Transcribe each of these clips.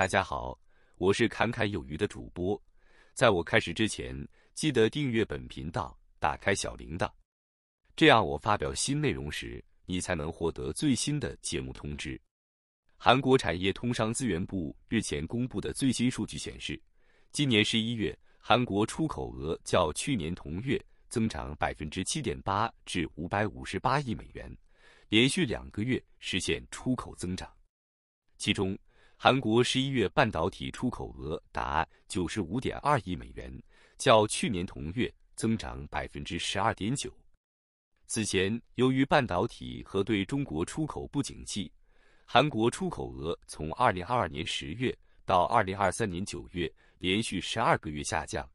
大家好，我是侃侃有余的主播。在我开始之前，记得订阅本频道，打开小铃铛，这样我发表新内容时，你才能获得最新的节目通知。韩国产业通商资源部日前公布的最新数据显示，今年十一月韩国出口额较去年同月增长百分之七点八，至五百五十八亿美元，连续两个月实现出口增长，其中。韩国十一月半导体出口额达九十五点二亿美元，较去年同月增长百分之十二点九。此前，由于半导体和对中国出口不景气，韩国出口额从二零二二年十月到二零二三年九月连续十二个月下降，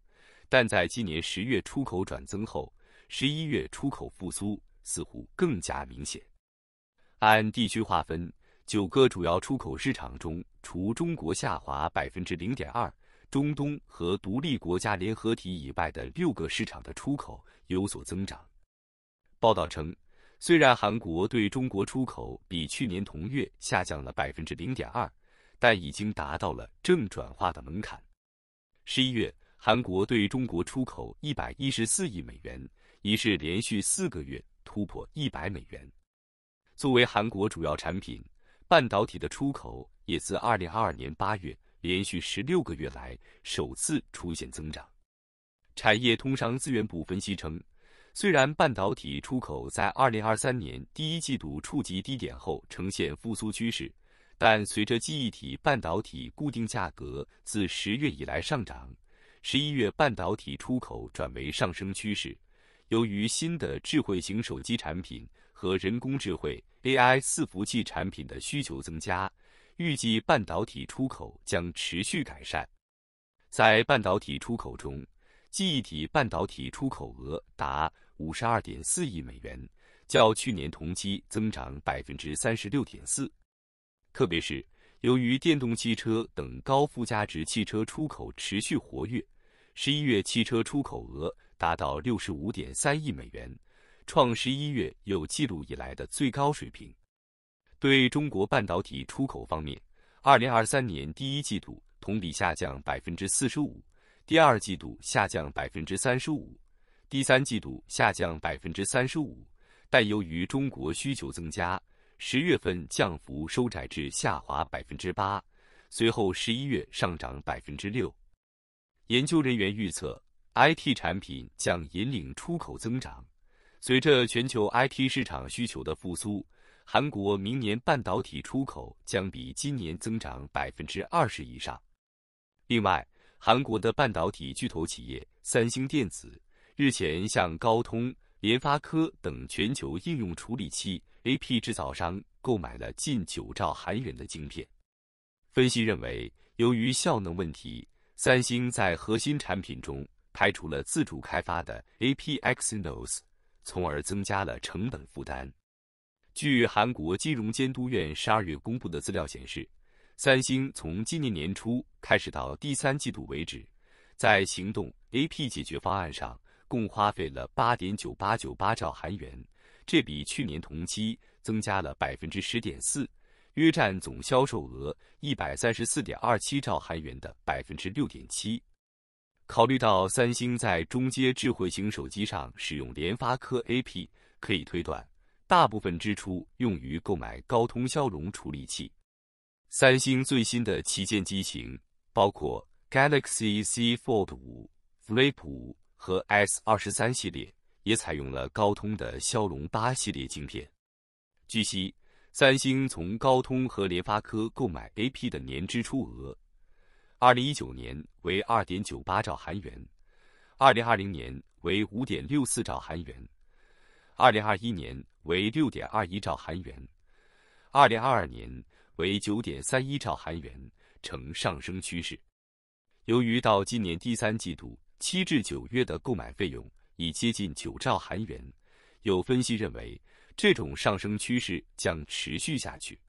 但在今年十月出口转增后，十一月出口复苏似乎更加明显。按地区划分。九个主要出口市场中，除中国下滑百分之零点二，中东和独立国家联合体以外的六个市场的出口有所增长。报道称，虽然韩国对中国出口比去年同月下降了百分之零点二，但已经达到了正转化的门槛。十一月，韩国对中国出口一百一十四亿美元，已是连续四个月突破一百美元。作为韩国主要产品。半导体的出口也自2022年8月连续16个月来首次出现增长。产业通商资源部分析称，虽然半导体出口在2023年第一季度触及低点后呈现复苏趋势，但随着记忆体半导体固定价格自10月以来上涨，11月半导体出口转为上升趋势。由于新的智慧型手机产品。和人工智慧 AI 伺服器产品的需求增加，预计半导体出口将持续改善。在半导体出口中，记忆体半导体出口额达五十二点四亿美元，较去年同期增长百分之三十六点四。特别是由于电动汽车等高附加值汽车出口持续活跃，十一月汽车出口额达到六十五点三亿美元。创十一月有记录以来的最高水平。对中国半导体出口方面，二零二三年第一季度同比下降百分之四十五，第二季度下降百分之三十五，第三季度下降百分之三十五。但由于中国需求增加，十月份降幅收窄至下滑百分之八，随后十一月上涨百分之六。研究人员预测，IT 产品将引领出口增长。随着全球 IT 市场需求的复苏，韩国明年半导体出口将比今年增长百分之二十以上。另外，韩国的半导体巨头企业三星电子日前向高通、联发科等全球应用处理器 AP 制造商购买了近九兆韩元的晶片。分析认为，由于效能问题，三星在核心产品中排除了自主开发的 AP x n o s 从而增加了成本负担。据韩国金融监督院十二月公布的资料显示，三星从今年年初开始到第三季度为止，在行动 A P 解决方案上共花费了八点九八九八兆韩元，这比去年同期增加了百分之十点四，约占总销售额一百三十四点二七兆韩元的百分之六点七。考虑到三星在中阶智慧型手机上使用联发科 AP，可以推断大部分支出用于购买高通骁龙处理器。三星最新的旗舰机型，包括 Galaxy Z Fold 5、Flip 五和 S 二十三系列，也采用了高通的骁龙八系列晶片。据悉，三星从高通和联发科购买 AP 的年支出额。二零一九年为二点九八兆韩元，二零二零年为五点六四兆韩元，二零二一年为六点二一兆韩元，二零二二年为九点三一兆韩元，呈上升趋势。由于到今年第三季度七至九月的购买费用已接近九兆韩元，有分析认为这种上升趋势将持续下去。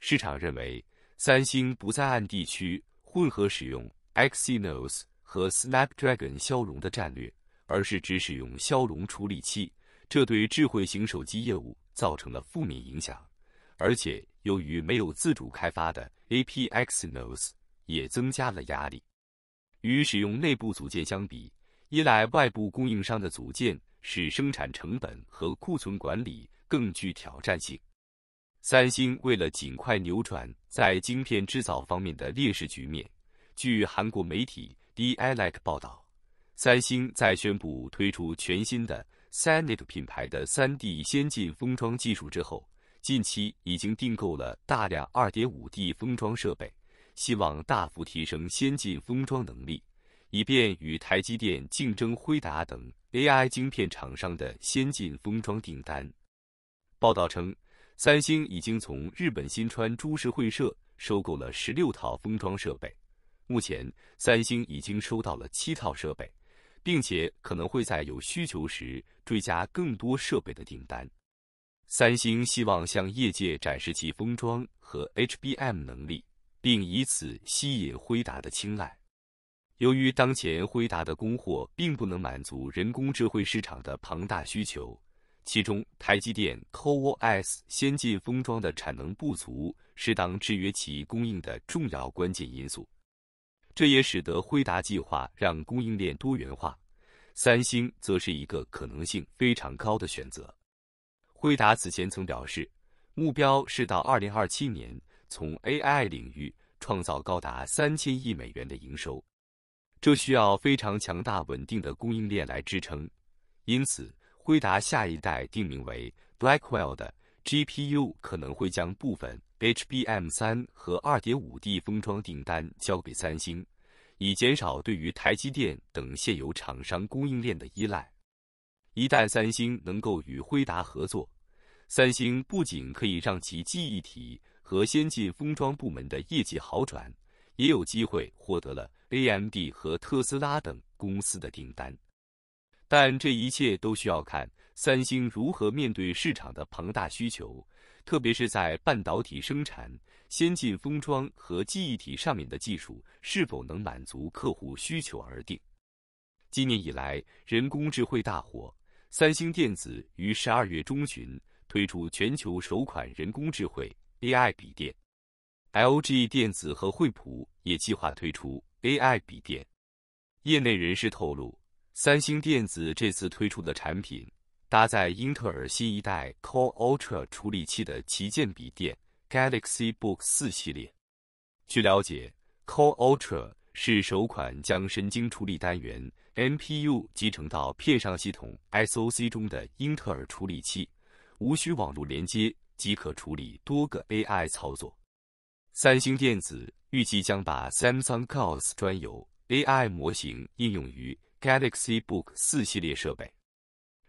市场认为三星不再按地区。混合使用 Exynos 和 Snapdragon 消融的战略，而是只使用骁龙处理器，这对智慧型手机业务造成了负面影响。而且，由于没有自主开发的 A P Exynos，也增加了压力。与使用内部组件相比，依赖外部供应商的组件使生产成本和库存管理更具挑战性。三星为了尽快扭转在晶片制造方面的劣势局面，据韩国媒体《d i e l e c 报道，三星在宣布推出全新的 s a n i t 品牌的 3D 先进封装技术之后，近期已经订购了大量 2.5D 封装设备，希望大幅提升先进封装能力，以便与台积电竞争辉达等 AI 晶片厂商的先进封装订单。报道称。三星已经从日本新川株式会社收购了十六套封装设备。目前，三星已经收到了七套设备，并且可能会在有需求时追加更多设备的订单。三星希望向业界展示其封装和 HBM 能力，并以此吸引辉达的青睐。由于当前辉达的供货并不能满足人工智慧市场的庞大需求。其中，台积电 CoWoS 先进封装的产能不足是当制约其供应的重要关键因素。这也使得辉达计划让供应链多元化，三星则是一个可能性非常高的选择。辉达此前曾表示，目标是到二零二七年从 AI 领域创造高达三千亿美元的营收，这需要非常强大稳定的供应链来支撑，因此。辉达下一代定名为 Blackwell 的 GPU 可能会将部分 HBM3 和 2.5D 封装订单交给三星，以减少对于台积电等现有厂商供应链的依赖。一旦三星能够与辉达合作，三星不仅可以让其记忆体和先进封装部门的业绩好转，也有机会获得了 AMD 和特斯拉等公司的订单。但这一切都需要看三星如何面对市场的庞大需求，特别是在半导体生产、先进封装和记忆体上面的技术是否能满足客户需求而定。今年以来，人工智慧大火，三星电子于十二月中旬推出全球首款人工智慧 AI 笔电，LG 电子和惠普也计划推出 AI 笔电。业内人士透露。三星电子这次推出的产品搭载英特尔新一代 Core Ultra 处理器的旗舰笔电 Galaxy Book 四系列。据了解，Core Ultra 是首款将神经处理单元 NPU 集成到片上系统 SOC 中的英特尔处理器，无需网络连接即可处理多个 AI 操作。三星电子预计将把 Samsung OS 专有 AI 模型应用于。Galaxy Book 四系列设备，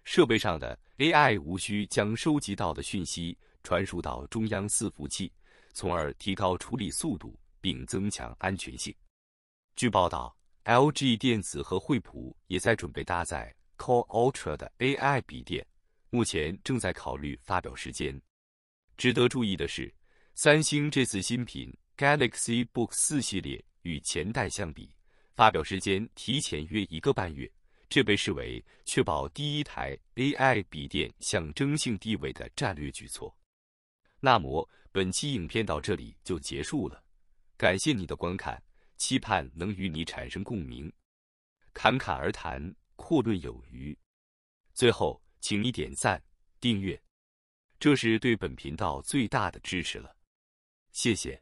设备上的 AI 无需将收集到的讯息传输到中央伺服器，从而提高处理速度并增强安全性。据报道，LG 电子和惠普也在准备搭载 Core Ultra 的 AI 笔电，目前正在考虑发表时间。值得注意的是，三星这次新品 Galaxy Book 四系列与前代相比。发表时间提前约一个半月，这被视为确保第一台 AI 笔电象征性地位的战略举措。那么本期影片到这里就结束了，感谢你的观看，期盼能与你产生共鸣。侃侃而谈，阔论有余。最后，请你点赞、订阅，这是对本频道最大的支持了。谢谢。